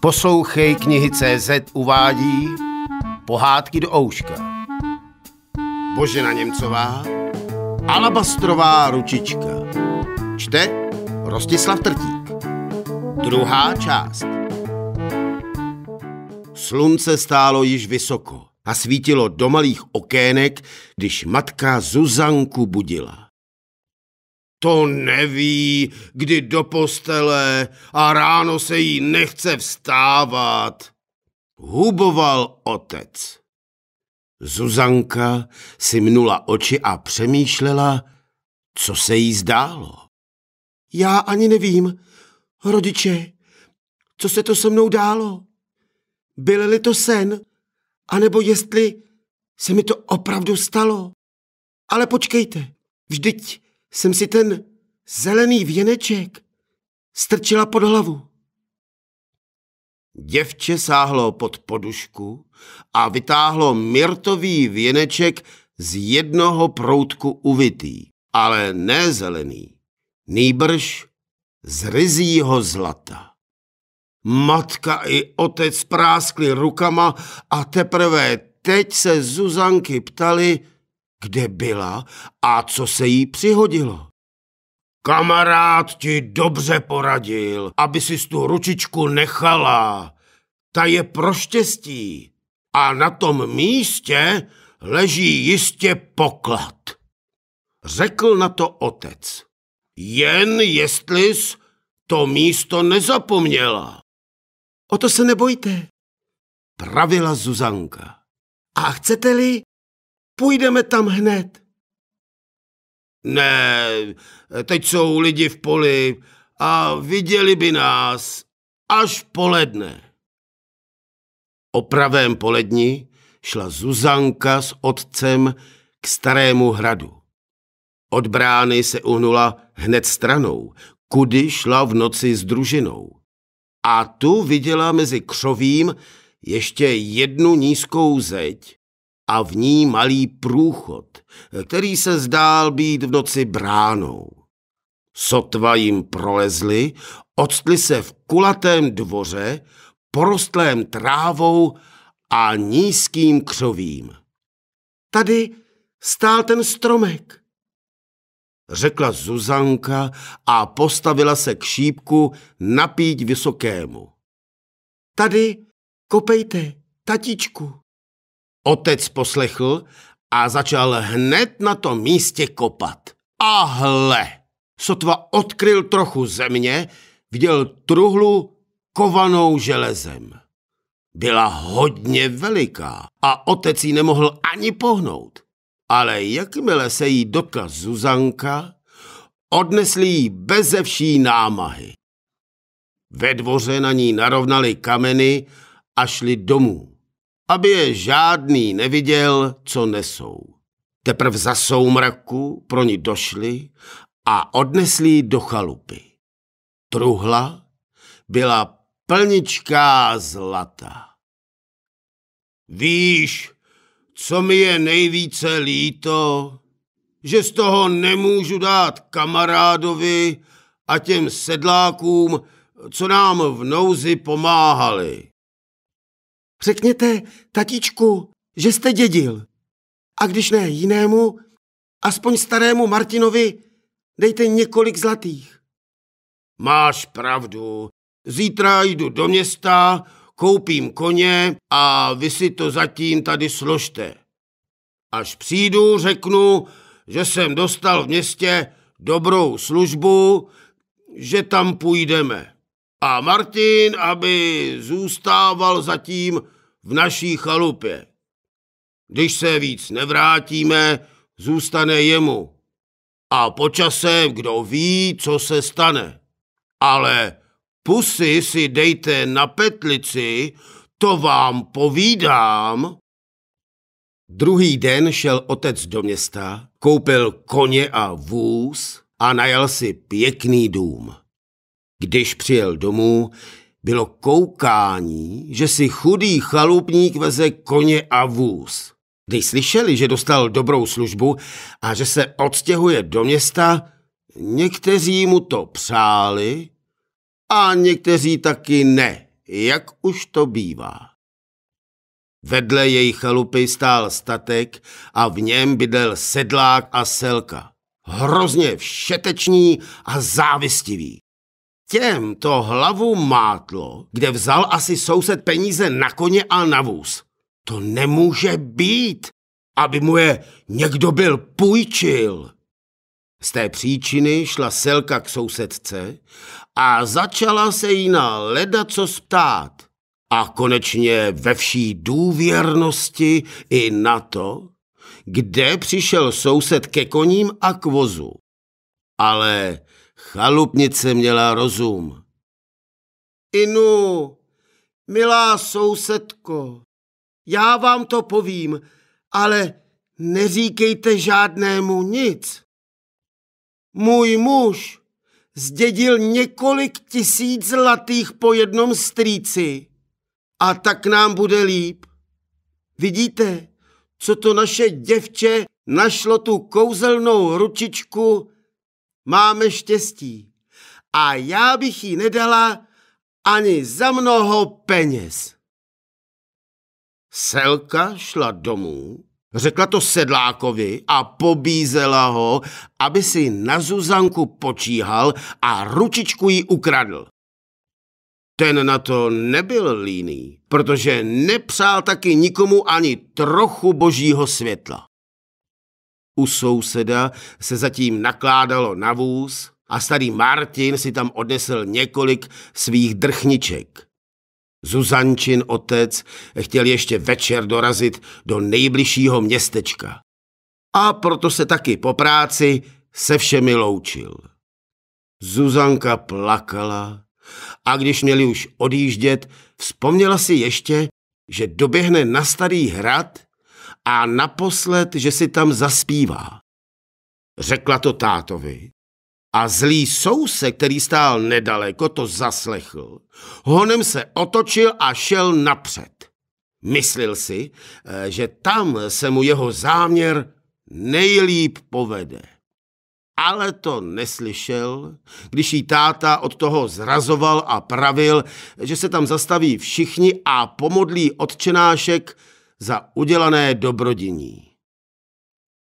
Poslouchej knihy CZ uvádí Pohádky do ouška. Božena Němcová, Alabastrová ručička. Čte Rostislav Trtík. Druhá část. Slunce stálo již vysoko a svítilo do malých okének, když matka Zuzanku budila. To neví, kdy do postele a ráno se jí nechce vstávat. Huboval otec. Zuzanka si mnula oči a přemýšlela, co se jí zdálo. Já ani nevím, rodiče, co se to se mnou dálo. Byl-li to sen, anebo jestli se mi to opravdu stalo. Ale počkejte, vždyť jsem si ten zelený věneček strčila pod hlavu. Děvče sáhlo pod podušku a vytáhlo mirtový věneček z jednoho proutku uvitý, ale ne zelený, nýbrž z ryzího zlata. Matka i otec práskli rukama a teprve teď se Zuzanky ptali, kde byla a co se jí přihodilo. Kamarád ti dobře poradil, aby si tu ručičku nechala. Ta je pro štěstí a na tom místě leží jistě poklad. Řekl na to otec. Jen jestlis to místo nezapomněla. O to se nebojte, pravila Zuzanka. A chcete-li, Půjdeme tam hned. Ne, teď jsou lidi v poli a viděli by nás až poledne. O pravém poledni šla Zuzanka s otcem k starému hradu. Od brány se uhnula hned stranou, kudy šla v noci s družinou. A tu viděla mezi křovím ještě jednu nízkou zeď, a v ní malý průchod, který se zdál být v noci bránou. Sotva jim prolezli, odstli se v kulatém dvoře, porostlém trávou a nízkým křovím. Tady stál ten stromek, řekla Zuzanka a postavila se k šípku napít vysokému. Tady kopejte, tatičku. Otec poslechl a začal hned na tom místě kopat. A hle! Sotva odkryl trochu země, viděl truhlu kovanou železem. Byla hodně veliká a otec ji nemohl ani pohnout. Ale jakmile se jí dotkla Zuzanka, odnesli ji beze vší námahy. Ve dvoře na ní narovnali kameny a šli domů aby je žádný neviděl, co nesou. Teprv za soumraku pro ní došli a odnesli do chalupy. Truhla byla plničká zlata. Víš, co mi je nejvíce líto, že z toho nemůžu dát kamarádovi a těm sedlákům, co nám v nouzi pomáhali. Řekněte, tatíčku, že jste dědil. A když ne jinému, aspoň starému Martinovi dejte několik zlatých. Máš pravdu. Zítra jdu do města, koupím koně a vy si to zatím tady složte. Až přijdu, řeknu, že jsem dostal v městě dobrou službu, že tam půjdeme a Martin, aby zůstával zatím v naší chalupě. Když se víc nevrátíme, zůstane jemu. A počase, kdo ví, co se stane. Ale pusy si dejte na petlici, to vám povídám. Druhý den šel otec do města, koupil koně a vůz a najal si pěkný dům. Když přijel domů, bylo koukání, že si chudý chalupník veze koně a vůz. Když slyšeli, že dostal dobrou službu a že se odstěhuje do města, někteří mu to přáli a někteří taky ne, jak už to bývá. Vedle její chalupy stál statek a v něm bydlel sedlák a selka. Hrozně všeteční a závistivý. Těm to hlavu mátlo, kde vzal asi soused peníze na koně a na vůz. To nemůže být, aby mu je někdo byl půjčil. Z té příčiny šla Selka k sousedce a začala se jí na leda co ptát. A konečně ve vší důvěrnosti i na to, kde přišel soused ke koním a k vozu. Ale Chalupnice měla rozum. Inu, milá sousedko, já vám to povím, ale neříkejte žádnému nic. Můj muž zdědil několik tisíc zlatých po jednom strýci a tak nám bude líp. Vidíte, co to naše děvče našlo tu kouzelnou ručičku máme štěstí. A já bych jí nedala ani za mnoho peněz. Selka šla domů, řekla to sedlákovi a pobízela ho, aby si na Zuzanku počíhal a ručičku jí ukradl. Ten na to nebyl líný, protože nepřál taky nikomu ani trochu božího světla. U souseda se zatím nakládalo na vůz a starý Martin si tam odnesl několik svých drchniček. Zuzančin otec chtěl ještě večer dorazit do nejbližšího městečka. A proto se taky po práci se všemi loučil. Zuzanka plakala a když měli už odjíždět, vzpomněla si ještě, že doběhne na starý hrad a naposled, že si tam zaspívá. Řekla to tátovi. A zlý soused, který stál nedaleko, to zaslechl. Honem se otočil a šel napřed. Myslil si, eh, že tam se mu jeho záměr nejlíp povede. Ale to neslyšel, když jí táta od toho zrazoval a pravil, že se tam zastaví všichni a pomodlí odčenášek, za udělané dobrodění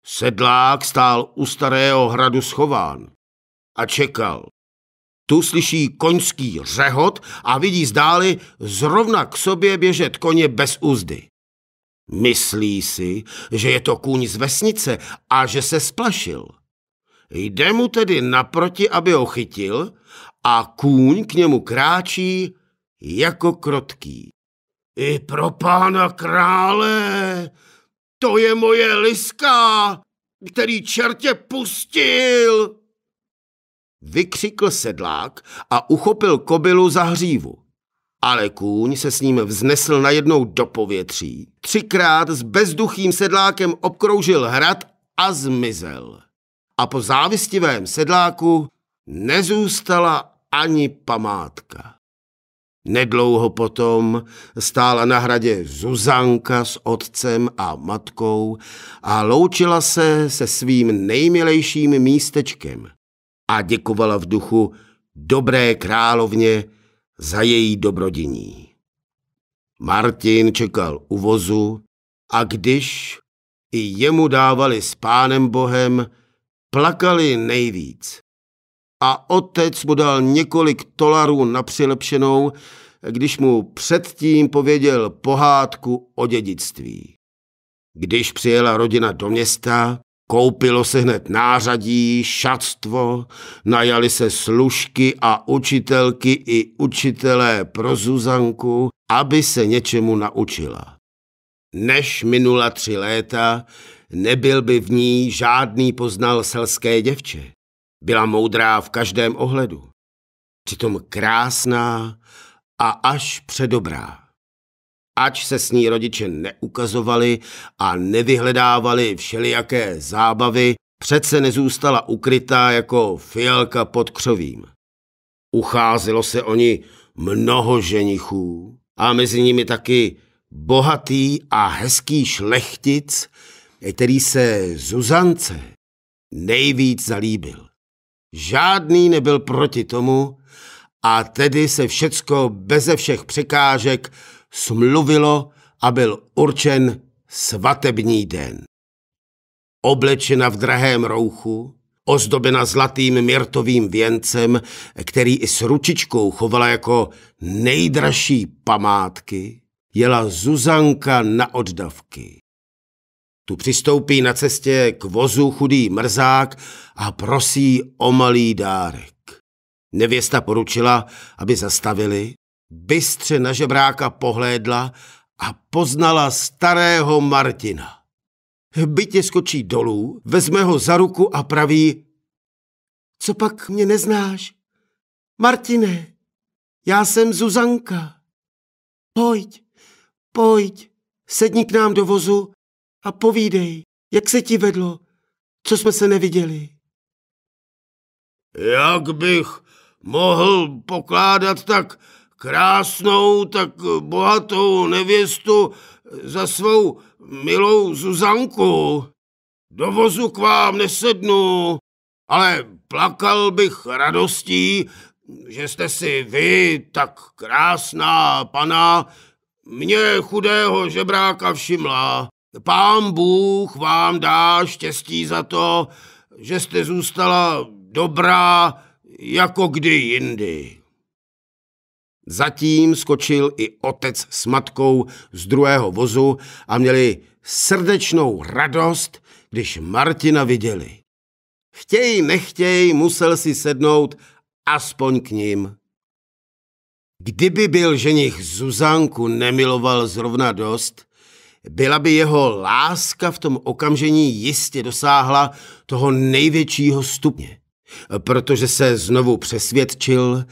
Sedlák stál u starého hradu schován a čekal. Tu slyší koňský řehot a vidí zdáli zrovna k sobě běžet koně bez úzdy. Myslí si, že je to kůň z vesnice a že se splašil. Jde mu tedy naproti, aby ho chytil a kůň k němu kráčí jako krotký. I pro pána krále, to je moje liska, který čertě pustil. Vykřikl sedlák a uchopil kobylu za hřívu. Ale kůň se s ním vznesl najednou do povětří. Třikrát s bezduchým sedlákem obkroužil hrad a zmizel. A po závistivém sedláku nezůstala ani památka. Nedlouho potom stála na hradě Zuzanka s otcem a matkou a loučila se se svým nejmilejším místečkem a děkovala v duchu dobré královně za její dobrodiní. Martin čekal u vozu a když i jemu dávali s pánem Bohem, plakali nejvíc, a otec mu dal několik tolarů na přilepšenou, když mu předtím pověděl pohádku o dědictví. Když přijela rodina do města, koupilo se hned nářadí, šatstvo, najali se služky a učitelky i učitelé pro Zuzanku, aby se něčemu naučila. Než minula tři léta, nebyl by v ní žádný poznal selské děvče. Byla moudrá v každém ohledu, přitom krásná a až předobrá. Ač se s ní rodiče neukazovali a nevyhledávali všelijaké zábavy, přece nezůstala ukrytá jako fialka pod křovím. Ucházelo se o ní mnoho ženichů a mezi nimi taky bohatý a hezký šlechtic, který se Zuzance nejvíc zalíbil. Žádný nebyl proti tomu a tedy se všecko beze všech překážek smluvilo a byl určen svatební den. Oblečena v drahém rouchu, ozdobena zlatým mirtovým věncem, který i s ručičkou chovala jako nejdražší památky, jela Zuzanka na oddavky. Tu přistoupí na cestě k vozu chudý mrzák a prosí o malý dárek. Nevěsta poručila, aby zastavili, bystře na žebráka pohlédla a poznala starého Martina. Bytě skočí dolů, vezme ho za ruku a praví, co pak mě neznáš? Martine, já jsem Zuzanka. Pojď, pojď, sedni k nám do vozu a povídej, jak se ti vedlo, co jsme se neviděli. Jak bych mohl pokládat tak krásnou, tak bohatou nevěstu za svou milou Zuzanku. Do vozu k vám nesednu, ale plakal bych radostí, že jste si vy, tak krásná pana, mě chudého žebráka všimla. Pán Bůh vám dá štěstí za to, že jste zůstala dobrá jako kdy jindy. Zatím skočil i otec s matkou z druhého vozu a měli srdečnou radost, když Martina viděli. Chtěj, nechtěj, musel si sednout aspoň k ním. Kdyby byl ženich Zuzanku nemiloval zrovna dost, byla by jeho láska v tom okamžení jistě dosáhla toho největšího stupně, protože se znovu přesvědčil,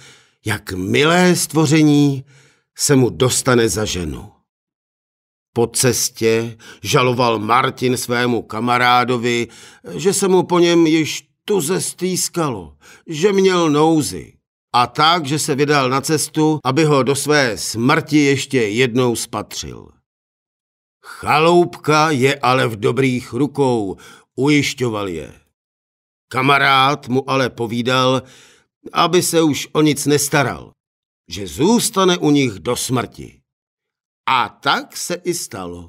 jak milé stvoření se mu dostane za ženu. Po cestě žaloval Martin svému kamarádovi, že se mu po něm již tu zestýskalo, že měl nouzy A tak, že se vydal na cestu, aby ho do své smrti ještě jednou spatřil. Chaloupka je ale v dobrých rukou, ujišťoval je. Kamarád mu ale povídal, aby se už o nic nestaral, že zůstane u nich do smrti. A tak se i stalo.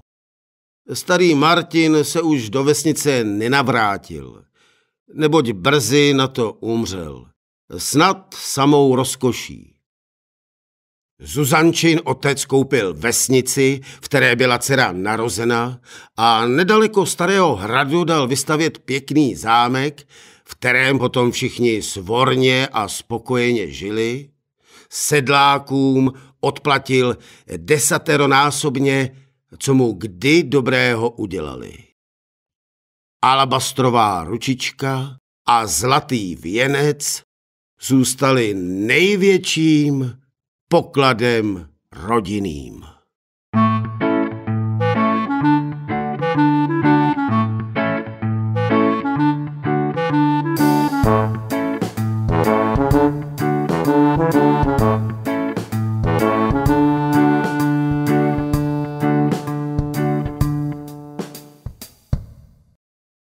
Starý Martin se už do vesnice nenavrátil, neboť brzy na to umřel, snad samou rozkoší. Zuzančin otec koupil vesnici, v které byla dcera narozena a nedaleko starého hradu dal vystavět pěkný zámek, v kterém potom všichni svorně a spokojeně žili. Sedlákům odplatil desateronásobně, co mu kdy dobrého udělali. Alabastrová ručička a zlatý věnec zůstali největším pokladem rodinným.